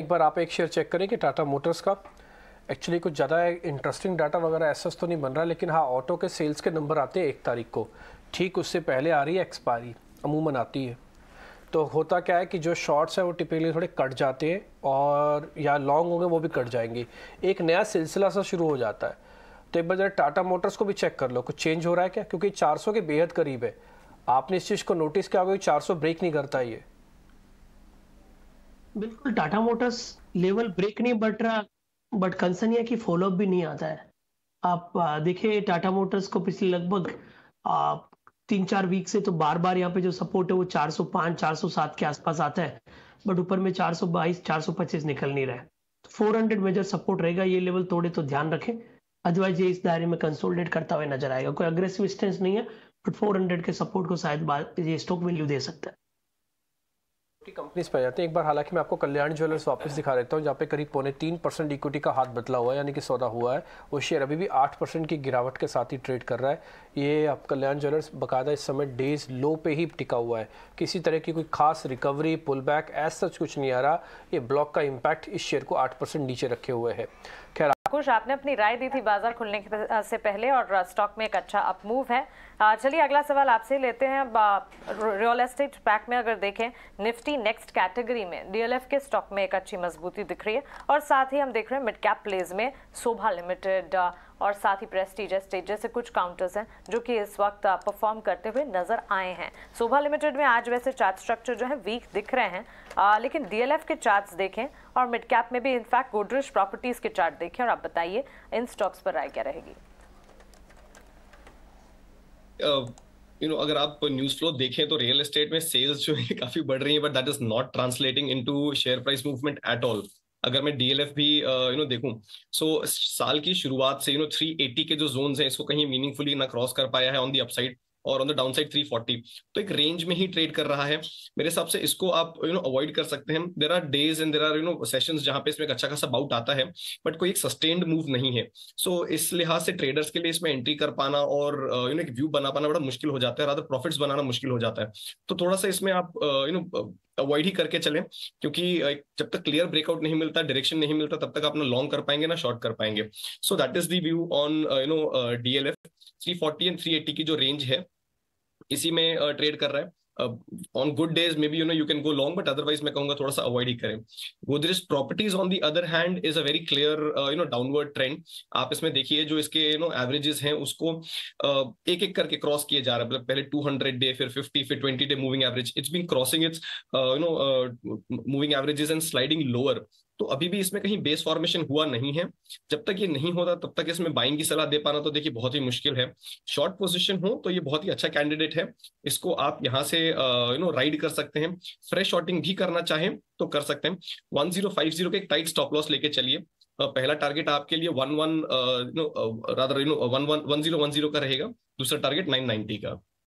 एक बार आप एक शेयर चेक करें कि टाटा मोटर्स का एक्चुअली कुछ ज़्यादा इंटरेस्टिंग डाटा वगैरह ऐसा तो नहीं बन रहा लेकिन हाँ ऑटो के सेल्स के नंबर आते हैं एक तारीख को ठीक उससे पहले आ रही है एक्सपायरी अमूमन आती है तो होता क्या है कि जो शॉर्ट्स हैं वो टिपिकली थोड़े कट जाते हैं और या लॉन्ग होंगे वो भी कट जाएंगे एक नया सिलसिला सा शुरू हो जाता है तो एक बार जरा टाटा मोटर्स को भी चेक कर लो कुछ चेंज हो रहा है क्या क्योंकि चार के बेहद करीब है आपने इस चीज़ को नोटिस किया होगा कि चार ब्रेक नहीं करता ये बिल्कुल टाटा मोटर्स लेवल ब्रेक नहीं बढ़ रहा बट कंसर्न यह कि फॉलोअप भी नहीं आता है आप देखिए टाटा मोटर्स को पिछले लगभग तीन चार वीक से तो बार बार यहाँ पे जो सपोर्ट है वो 405 407 के आसपास आता है बट ऊपर में 422 425 निकल नहीं रहा है तो 400 मेजर सपोर्ट रहेगा ये लेवल तोड़े तो ध्यान रखें अदरवाइज ये इस दायरे में कंसोलिडेट करता हुआ नजर आएगा कोई अग्रेसिव स्टेंस नहीं है बट 400 के सपोर्ट को शायद ये स्टॉक वैल्यू दे सकता है कंपनीज पे जाते हैं एक बार हालांकि मैं आपको कल्याण ज्वेलर्स वापस दिखा देता हूँ जहाँ पे करीब पौने तीन परसेंट इक्विटी का हाथ बदला हुआ है यानी कि सौदा हुआ है वो शेयर अभी भी आठ परसेंट की गिरावट के साथ ही ट्रेड कर रहा है ये आप कल्याण ज्वेलर्स बकायदा इस समय डेज लो पे ही टिका हुआ है किसी तरह की कोई खास recovery pull back as such कुछ नहीं आ रहा ये ब्लॉक का इम्पैक्ट इस शेयर को आठ नीचे रखे हुए है खैर कुछ आपने अपनी राय दी थी बाजार खुलने के से पहले और स्टॉक में एक अच्छा अप मूव है चलिए अगला सवाल आपसे लेते हैं रियल एस्टेट पैक में अगर देखें निफ्टी नेक्स्ट कैटेगरी में डीएलएफ के स्टॉक में एक अच्छी मजबूती दिख रही है और साथ ही हम देख रहे हैं मिड कैप प्लेज में शोभा लिमिटेड और साथ ही प्रेस्टीज स्टेज जैसे कुछ काउंटर्स हैं जो कि इस वक्त परफॉर्म करते हुए नजर आए हैं शोभा लिमिटेड में आज वैसे चार्ट स्ट्रक्चर जो है वीक दिख रहे हैं आ, लेकिन डीएलएफ के चार्ट्स देखें और मिड कैप में भी इनफैक्ट गोडरेज प्रॉपर्टीज के चार्ट देखें और आप बताइए इन स्टॉक्स पर राय क्या रहेगी uh... you you know know, अगर आप न्यूज फ्लो देखें तो रियल एस्टेट में सेल्स जो है काफी बढ़ रही है but that is not translating into share price movement at all अगर मैं डीएलएफ भी यू नो देखूं सो साल की शुरुआत से यू नो 380 के जो जोन है इसको कहीं मीनिंगफुली ना क्रॉस कर पाया है ऑन दी अपसाइड और on the downside forty तो एक रेंज में ही ट्रेड कर रहा है मेरे हिसाब से इसको आप यू नो अवॉइड कर सकते हैं there are days and there are you know session जहां पे इसमें एक अच्छा खासा बाउट आता है बट कोई एक सस्टेन्ड मूव नहीं है सो so, इस लिहाज से ट्रेडर्स के लिए इसमें एंट्री कर पाना और यू नो एक व्यू बना पाना बड़ा मुश्किल हो जाता है प्रॉफिट प्रॉफिट्स बनाना मुश्किल हो जाता है तो थोड़ा सा इसमें आप यू नो अवॉइड ही करके चलें क्योंकि जब तक क्लियर ब्रेकआउट नहीं मिलता डायरेक्शन नहीं मिलता तब तक आप ना लॉन्ग कर पाएंगे ना शॉर्ट कर पाएंगे so that is the view on you know DLF 340 and 380 की जो रेंज है इसी में ट्रेड कर रहा है on good days maybe you know you can go long but otherwise मैं कहूंगा थोड़ा सा अवॉइड ही करें Godrej properties on the other hand is a very clear you know downward trend आप इसमें देखिए जो इसके यू नो एवरेजेस हैं उसको uh, एक एक करके क्रॉस किए जा रहा है मतलब पहले टू हंड्रेड डे फिर फिफ्टी फिर twenty day moving average it's been crossing it's you know moving averages and sliding lower तो अभी भी इसमें कहीं बेस फॉर्मेशन हुआ नहीं है जब तक ये नहीं होता तब तक इसमें बाइंग की सलाह दे पाना तो देखिए बहुत ही मुश्किल है शॉर्ट पोजिशन हो तो ये बहुत ही अच्छा कैंडिडेट है इसको आप यहाँ से यू नो राइड कर सकते हैं फ्रेश शॉर्टिंग भी करना चाहें तो कर सकते हैं वन जीरो फाइव जीरो के एक टाइट स्टॉप लॉस लेके चलिए पहला टारगेट आपके लिए one one you know rather you know one one one zero one zero का रहेगा दूसरा टारगेट नाइन नाइनटी का